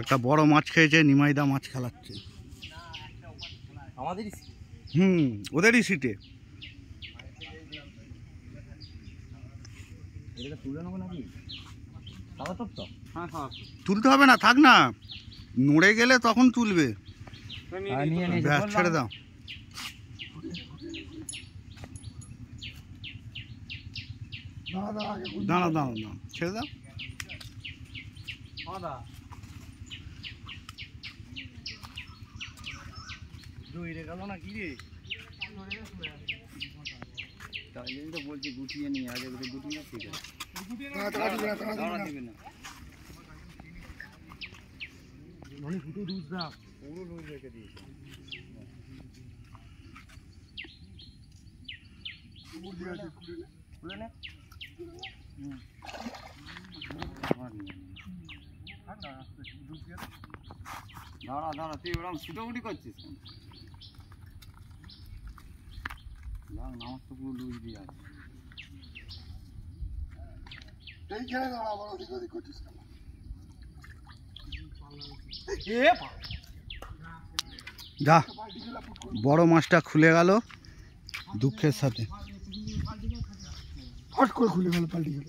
একটা বড় মাছ খেয়েছে নিমাইদা মাছ খেলাচ্ছে হুম ওদেরই সিটে হ্যাঁ, হ্যাঁ। তুলতে হবে না থাক না নড়ে গেলে তখন তুলবে হ্যাঁ, ছেড়ে দাও দাঁড়া দাঁড়া দাঁড়া ছেড়ে দাও আদা রে গেল না কি রে তাই জন্য তো বলছি গুটিয়ে নিয়ে আগে গুটি গুটিয়ে ঠিক আছে দিবে না অনেক ফুটো দুধ দা পুরো লই রেখে দিয়েছে খুলে নে খুলে নে দাঁড়া দাঁড়া তুই ওরকম ছুটোমুটি করছিস নামাজ পুরো লুজ দিয়ে আছে যা বড় মাছটা খুলে গেল দুঃখের সাথে হট করে খুলে গেল পাল্টি গেল